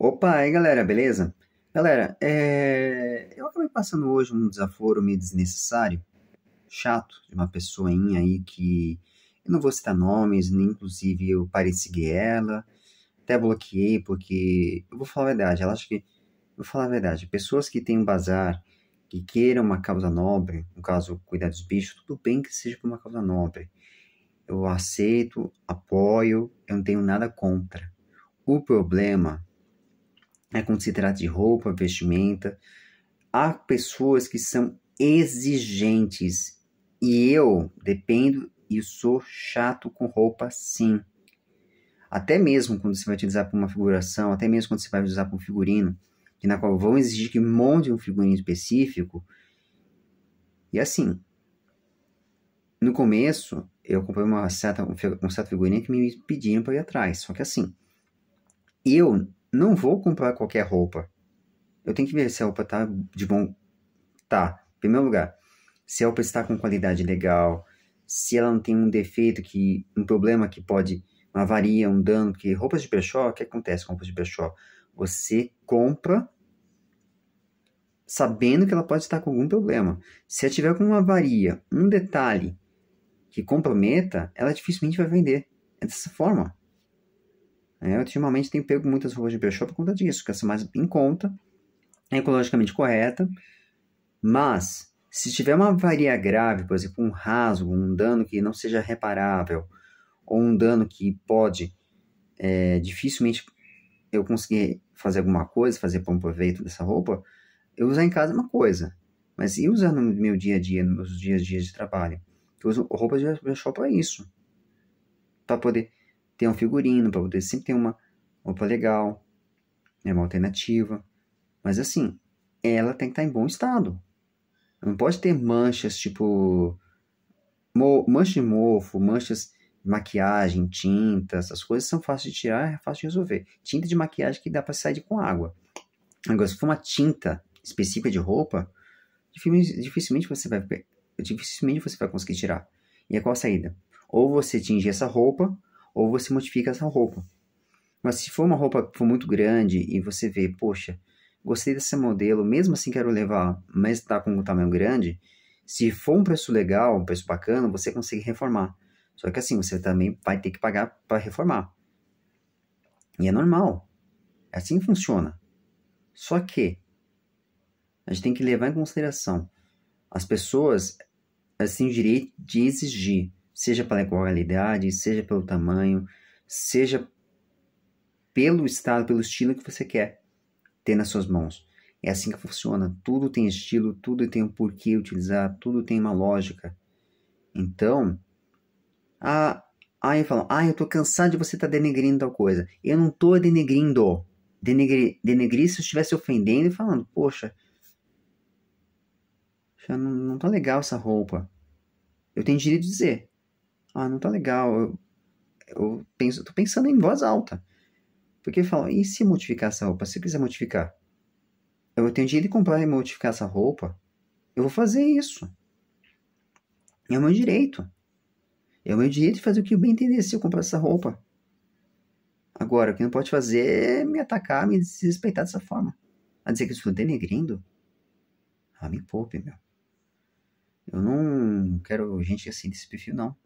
Opa, aí galera, beleza? Galera, é... eu acabei passando hoje um desaforo meio desnecessário, chato, de uma pessoinha aí que eu não vou citar nomes, nem inclusive eu parei de seguir ela, até bloqueei, porque eu vou falar a verdade, ela acha que. Eu vou falar a verdade, pessoas que têm um bazar, que queiram uma causa nobre, no caso, cuidar dos bichos, tudo bem que seja por uma causa nobre. Eu aceito, apoio, eu não tenho nada contra. O problema é quando se trata de roupa, vestimenta. Há pessoas que são exigentes e eu dependo e sou chato com roupa, sim. Até mesmo quando você vai utilizar para uma figuração, até mesmo quando você vai utilizar para um figurino, que na qual vão exigir que monte um figurino específico. E assim, no começo, eu comprei uma certa, um certo figurino que me pediam para ir atrás. Só que assim, eu não vou comprar qualquer roupa. Eu tenho que ver se a roupa tá de bom. Tá, em primeiro lugar, se a roupa está com qualidade legal, se ela não tem um defeito, que um problema que pode. Uma avaria, um dano, que roupas de brechó, o que acontece com roupas de brechó? Você compra sabendo que ela pode estar com algum problema. Se ela tiver uma avaria, um detalhe que comprometa, ela dificilmente vai vender. É dessa forma. Né? ultimamente tem pego muitas roupas de brechó por conta disso, que é mais em conta, é ecologicamente correta, mas se tiver uma avaria grave, por exemplo, um rasgo, um dano que não seja reparável, ou um dano que pode é, dificilmente eu conseguir fazer alguma coisa, fazer para um proveito dessa roupa, eu usar em casa é uma coisa, mas e usar no meu dia a dia, nos meus dias a dias de trabalho? Eu uso roupa de brechó para isso, para poder ter um figurino, para poder sempre ter uma roupa legal, é uma alternativa. Mas assim, ela tem que estar tá em bom estado. Não pode ter manchas tipo. Mancha de mofo, manchas de maquiagem, tintas essas coisas são fáceis de tirar, é fácil de resolver. Tinta de maquiagem que dá para sair com água. Agora, se for uma tinta específica de roupa, dificilmente você vai, dificilmente você vai conseguir tirar. E é qual a saída? Ou você tingir essa roupa, ou você modifica essa roupa. Mas se for uma roupa for muito grande e você vê, poxa, gostei desse modelo, mesmo assim quero levar, mas está com um tamanho grande, se for um preço legal, um preço bacana, você consegue reformar. Só que assim, você também vai ter que pagar para reformar. E é normal. É assim funciona. Só que a gente tem que levar em consideração as pessoas assim têm o direito de exigir seja pela qualidade, seja pelo tamanho, seja pelo estado, pelo estilo que você quer ter nas suas mãos. É assim que funciona. Tudo tem estilo, tudo tem um porquê utilizar, tudo tem uma lógica. Então, a, aí falo, ah, eu tô cansado de você estar tá denegrindo tal coisa. Eu não tô denegrindo. Denegri, denegrir se eu estivesse ofendendo e falando, poxa, já não, não tá legal essa roupa. Eu tenho direito de dizer, ah, não tá legal. Eu, eu penso, tô pensando em voz alta. Porque falam, e se modificar essa roupa? Se quiser modificar, eu tenho dinheiro de comprar e modificar essa roupa. Eu vou fazer isso. É o meu direito. É o meu direito de fazer o que eu bem entender se eu comprar essa roupa. Agora, o que não pode fazer é me atacar, me desrespeitar dessa forma. A dizer que eu estou denegrindo? Ah, me poupe, meu. Eu não quero gente assim desse perfil, não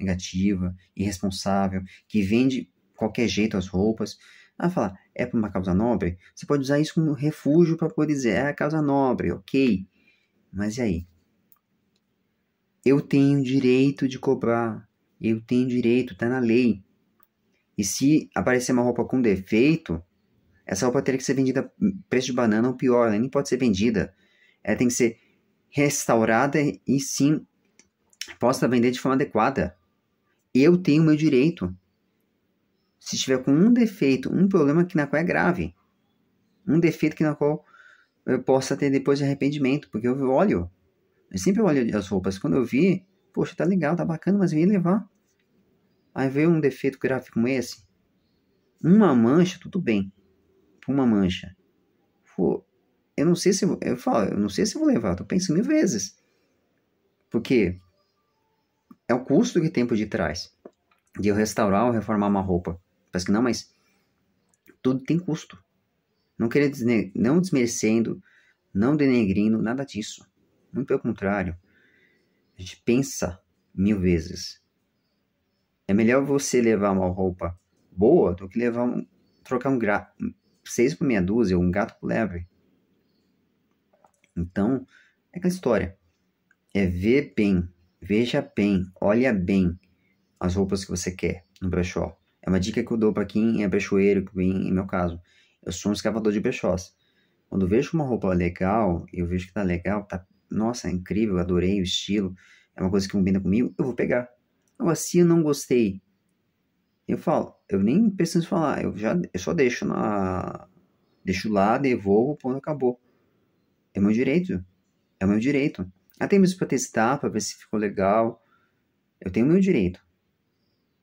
negativa, irresponsável, que vende qualquer jeito as roupas, ela falar, é para uma causa nobre? Você pode usar isso como refúgio para poder dizer, é a causa nobre, ok. Mas e aí? Eu tenho direito de cobrar. Eu tenho direito, tá na lei. E se aparecer uma roupa com defeito, essa roupa teria que ser vendida preço de banana ou pior, ela nem pode ser vendida. Ela tem que ser restaurada e sim possa vender de forma adequada. Eu tenho meu direito. Se estiver com um defeito, um problema que na qual é grave, um defeito que na qual eu possa ter depois de arrependimento, porque eu olho. Eu sempre olho as roupas. Quando eu vi, poxa, tá legal, tá bacana, mas eu ia levar. Aí veio um defeito grave como esse. Uma mancha, tudo bem. Uma mancha. Pô, eu não sei se eu, eu falo, eu não sei se vou levar, eu penso mil vezes. Porque é o custo que tem por detrás de eu restaurar ou reformar uma roupa. Parece que não, mas tudo tem custo. Não querer não desmerecendo, não denegrindo, nada disso. Muito pelo contrário. A gente pensa mil vezes. É melhor você levar uma roupa boa do que levar um, trocar um seis por meia dúzia ou um gato por lebre. Então, é aquela história. É ver bem Veja bem, olha bem as roupas que você quer no brechó. É uma dica que eu dou para quem é brechoeiro, que vem, em meu caso, eu sou um escavador de brechós. Quando eu vejo uma roupa legal, eu vejo que tá legal, tá, nossa, é incrível, adorei o estilo, é uma coisa que combina comigo, eu vou pegar. Agora, se eu não gostei, eu falo, eu nem preciso falar, eu já, eu só deixo na, deixo lá, devolvo, ponto acabou. É meu direito, é meu direito. Até ah, mesmo para testar, para ver se ficou legal. Eu tenho o meu direito.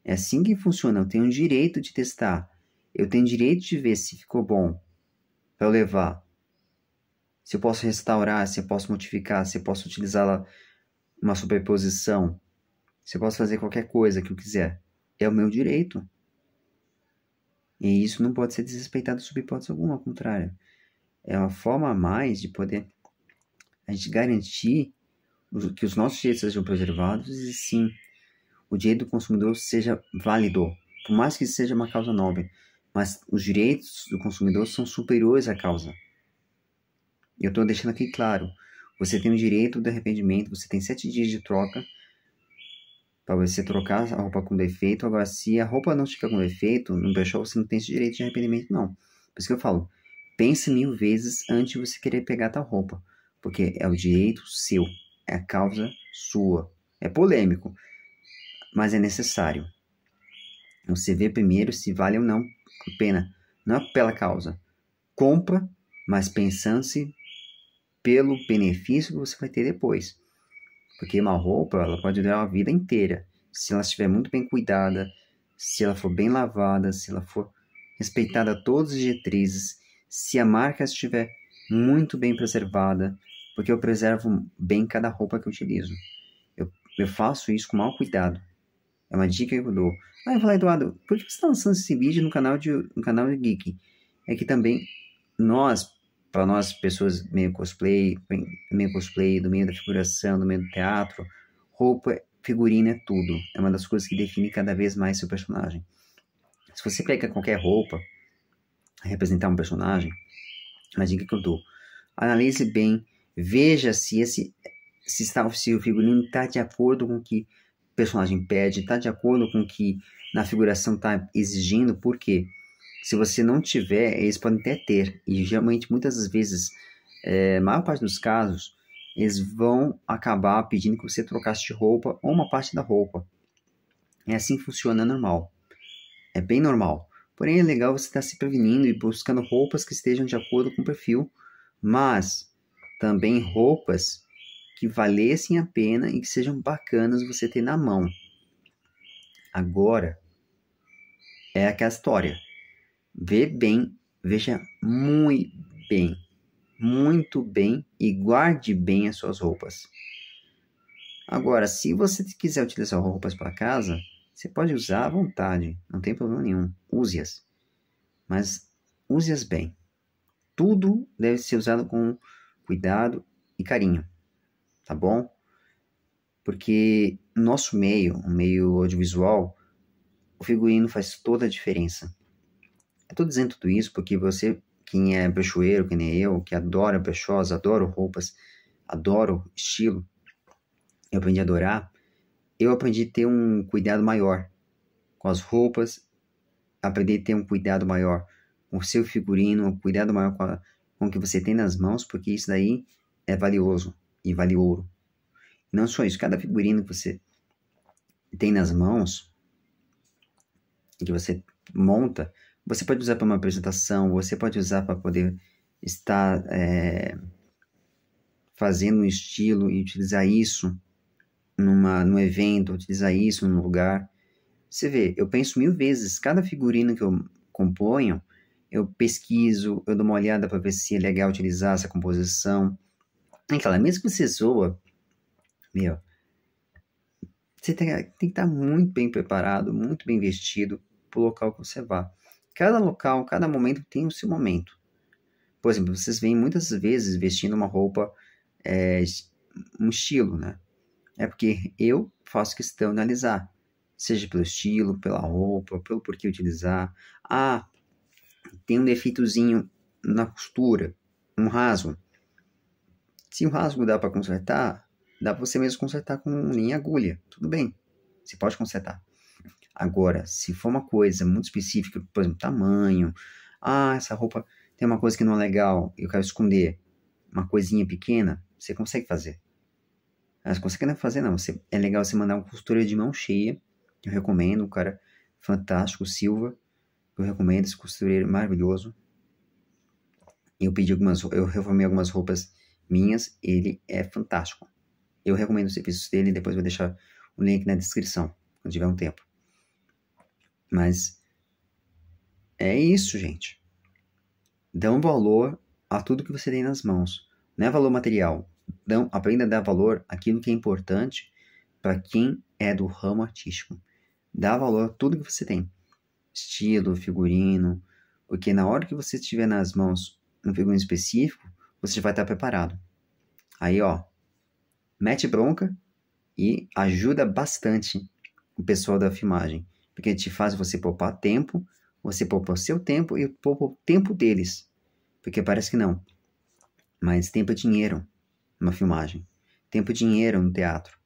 É assim que funciona. Eu tenho o direito de testar. Eu tenho o direito de ver se ficou bom para eu levar. Se eu posso restaurar, se eu posso modificar, se eu posso utilizá-la uma superposição, se eu posso fazer qualquer coisa que eu quiser. É o meu direito. E isso não pode ser desrespeitado sob hipótese alguma, ao contrário. É uma forma a mais de poder a gente garantir que os nossos direitos sejam preservados e sim o direito do consumidor seja válido, por mais que seja uma causa nobre, mas os direitos do consumidor são superiores à causa. Eu estou deixando aqui claro, você tem o direito do arrependimento, você tem sete dias de troca para você trocar a roupa com defeito. Agora, se a roupa não fica com defeito, no brechó você não tem esse direito de arrependimento, não. Por isso que eu falo, pense mil vezes antes de você querer pegar tal roupa, porque é o direito seu é a causa sua. É polêmico, mas é necessário. Você vê primeiro se vale ou não a pena, não é pela causa. Compra, mas pensando-se pelo benefício que você vai ter depois. Porque uma roupa, ela pode durar a vida inteira. Se ela estiver muito bem cuidada, se ela for bem lavada, se ela for respeitada a todas as diretrizes, se a marca estiver muito bem preservada, porque eu preservo bem cada roupa que eu utilizo. Eu, eu faço isso com mau cuidado. É uma dica que eu dou. Ah, eu falo, Eduardo, por que você está lançando esse vídeo no canal de, no canal de Geek? É que também nós, para nós, pessoas meio cosplay, meio cosplay, do meio da figuração, do meio do teatro, roupa, figurina é tudo. É uma das coisas que define cada vez mais seu personagem. Se você pega qualquer roupa, representar um personagem, é a dica que eu dou, analise bem Veja se esse se, está, se o figurino está de acordo com o que o personagem pede, está de acordo com o que na figuração está exigindo, porque se você não tiver, eles podem até ter, e geralmente muitas das vezes, é, maior parte dos casos, eles vão acabar pedindo que você trocasse de roupa ou uma parte da roupa. É assim que funciona, é normal. É bem normal. Porém, é legal você estar tá se prevenindo e buscando roupas que estejam de acordo com o perfil, mas também roupas que valessem a pena e que sejam bacanas você ter na mão. Agora é aquela história. Vê bem, veja muito bem, muito bem e guarde bem as suas roupas. Agora, se você quiser utilizar roupas para casa, você pode usar à vontade, não tem problema nenhum. Use-as. Mas use-as bem. Tudo deve ser usado com cuidado e carinho, tá bom? Porque nosso meio, o meio audiovisual, o figurino faz toda a diferença. Eu tô dizendo tudo isso porque você, quem é brechoeiro, que nem eu, que adora brechosa, adoro roupas, adoro estilo, eu aprendi a adorar, eu aprendi a ter um cuidado maior com as roupas, aprendi a ter um cuidado maior com o seu figurino, um cuidado maior com a com o que você tem nas mãos, porque isso daí é valioso e vale ouro. não só isso, cada figurino que você tem nas mãos, que você monta, você pode usar para uma apresentação, você pode usar para poder estar é, fazendo um estilo e utilizar isso numa, num evento, utilizar isso num lugar. Você vê, eu penso mil vezes, cada figurino que eu componho, eu pesquiso, eu dou uma olhada para ver se é legal utilizar essa composição. Aquela, mesmo que você zoa, meu, você tem, tem que estar tá muito bem preparado, muito bem vestido para o local que você vá. Cada local, cada momento tem o seu momento. Por exemplo, vocês veem muitas vezes vestindo uma roupa, é, um estilo, né? É porque eu faço questão de analisar seja pelo estilo, pela roupa, pelo porquê utilizar. Ah, tem um defeitozinho na costura, um rasgo. Se o rasgo dá para consertar, dá para você mesmo consertar com linha agulha, tudo bem, você pode consertar. Agora, se for uma coisa muito específica, por exemplo, tamanho, ah, essa roupa tem uma coisa que não é legal, eu quero esconder, uma coisinha pequena, você consegue fazer. Mas ah, consegue não fazer, não. Você, é legal você mandar um costureiro de mão cheia, eu recomendo, o cara é fantástico, Silva, eu recomendo esse costureiro maravilhoso. Eu pedi algumas, eu reformei algumas roupas minhas, ele é fantástico. Eu recomendo os serviços dele, depois vou deixar o link na descrição, quando tiver um tempo. Mas é isso, gente. Dão valor a tudo que você tem nas mãos. Não é valor material. Dão, aprenda a dar valor àquilo que é importante para quem é do ramo artístico. Dá valor a tudo que você tem estilo, figurino, porque na hora que você tiver nas mãos um figurino específico, você vai estar preparado. Aí, ó, mete bronca e ajuda bastante o pessoal da filmagem, porque te faz você poupar tempo, você poupa o seu tempo e poupa o tempo deles, porque parece que não, mas tempo é dinheiro numa filmagem, tempo é dinheiro no teatro.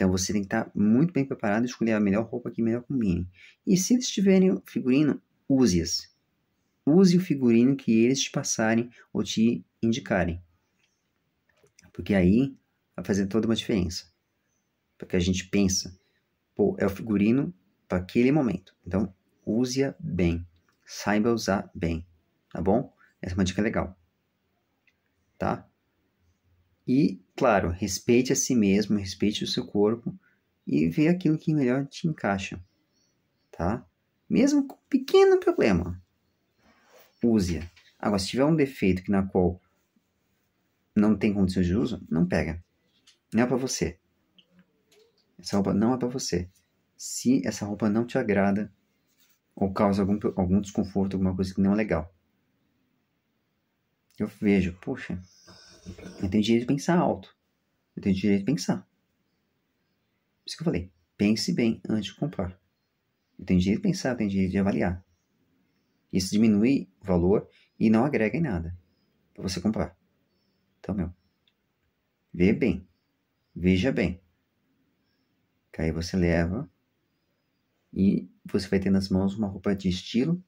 Então você tem que estar muito bem preparado e escolher a melhor roupa que melhor combine. E se eles tiverem figurino, use-as. Use o figurino que eles te passarem ou te indicarem. Porque aí vai fazer toda uma diferença. Porque a gente pensa, pô, é o figurino para aquele momento. Então, use-a bem. Saiba usar bem, tá bom? Essa é uma dica legal, tá? E, claro, respeite a si mesmo, respeite o seu corpo e vê aquilo que melhor te encaixa, tá? Mesmo com um pequeno problema, use-a. Agora, se tiver um defeito que na qual não tem condições de uso, não pega. Não é para você. Essa roupa não é para você. Se essa roupa não te agrada ou causa algum, algum desconforto, alguma coisa que não é legal. Eu vejo, poxa, eu tenho direito de pensar alto. Eu tenho direito de pensar. Por isso que eu falei. Pense bem antes de comprar. Eu tenho direito de pensar, eu tenho direito de avaliar. Isso diminui o valor e não agrega em nada para você comprar. Então, meu, vê bem. Veja bem. Que aí você leva e você vai ter nas mãos uma roupa de estilo,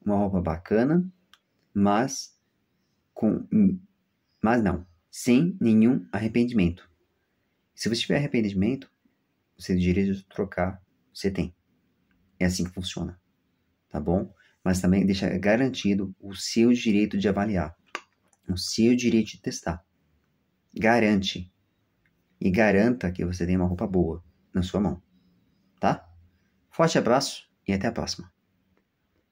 uma roupa bacana, mas com mas não, sem nenhum arrependimento. Se você tiver arrependimento, você direito de trocar, você tem. É assim que funciona, tá bom? Mas também deixa garantido o seu direito de avaliar, o seu direito de testar. Garante e garanta que você tem uma roupa boa na sua mão, tá? Forte abraço e até a próxima.